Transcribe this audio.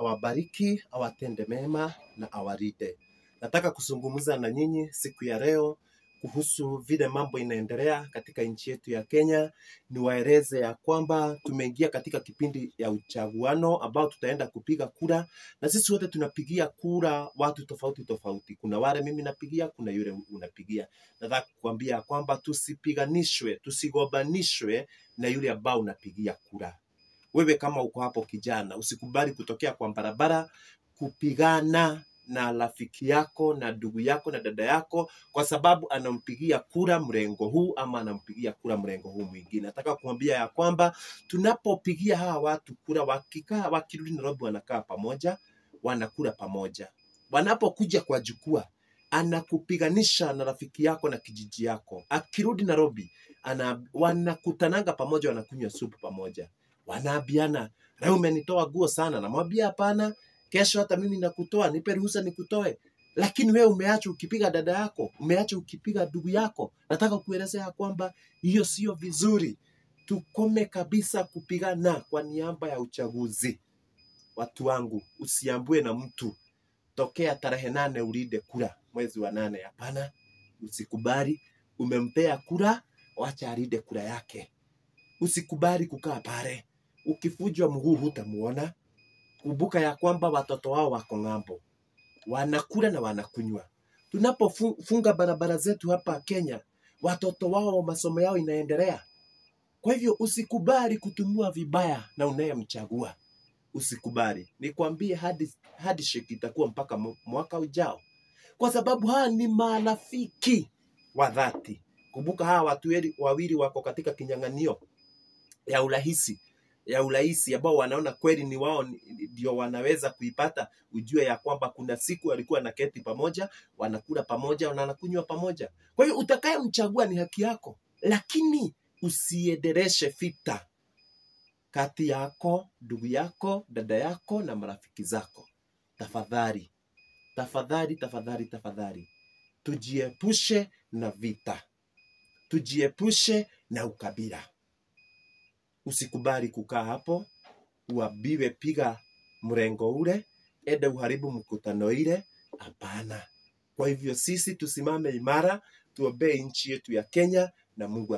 awabariki, awatende mema na awaride Nataka kuzungumza na nyinyi siku ya leo kuhusu vile mambo inaendelea katika nchi yetu ya Kenya. Niwaeleze ya kwamba tumeingia katika kipindi ya uchaguano ambao tutaenda kupiga kura, na sisi wote tunapigia kura watu tofauti tofauti. Kuna wale mimi napigia, kuna yule unapigia. Nataka kukwambia kwamba tusipiganishwe, tusigombanishwe na yule ambao unapigia kura. Wewe kama uko hapo kijana, usikubali kutokea kwa barabara kupigana na rafiki yako na ndugu yako na dada yako, kwa sababu anampigia kura mrengo huu ama anampigia kura mrengo huu mwingine. Nataka kuambia ya kwamba tunapopigia hawa watu kura, wakikaa wakirudi Nairobi, wanakaa pamoja, wanakura pamoja. Wanapokuja kwa jukwaa, anakupiganisha na rafiki yako na kijiji yako. Akirudi Nairobi, ana wanakutananga pamoja, wanakunywa supu pamoja wanaambiana leo umenitoa nguo sana, namwambia hapana, kesho hata mimi nakutoa, nipe ruhusa nikutoe. Lakini wewe umeacha ukipiga dada yako, umeacha ukipiga ndugu yako. Nataka kuelezea kwamba hiyo sio vizuri. Tukome kabisa kupigana kwa niaba ya uchaguzi. Watu wangu, usiambue na mtu tokea tarehe nane ulinde kura mwezi wa nane. Hapana, usikubali. Umempea kura, wacha alinde kura yake. Usikubali kukaa pale ukifujwa mguu hutamuona Kumbuka ya kwamba watoto wao wako ng'ambo, wanakula na wanakunywa. Tunapofunga barabara zetu hapa Kenya, watoto wao masomo yao inaendelea. Kwa hivyo usikubali kutumiwa vibaya na unayemchagua, usikubali. Nikwambie hadi shiki itakuwa mpaka mwaka ujao, kwa sababu haya ni marafiki wa dhati. Kumbuka hawa watu wawili wako katika kinyang'anio ya urahisi ya urahisi ambao wanaona kweli ni wao ndio wanaweza kuipata, ujue ya kwamba kuna siku walikuwa na keti pamoja, wanakula pamoja na wanakunywa pamoja. Kwa hiyo utakayemchagua ni haki yako, lakini usiedereshe vita kati yako, ndugu yako, dada yako na marafiki zako. Tafadhali, tafadhali, tafadhali, tafadhali, tujiepushe na vita, tujiepushe na ukabila usikubali kukaa hapo, uabiwe piga mrengo ule, ende uharibu mkutano ile. Hapana. Kwa hivyo sisi tusimame imara, tuombee nchi yetu ya Kenya na Mungu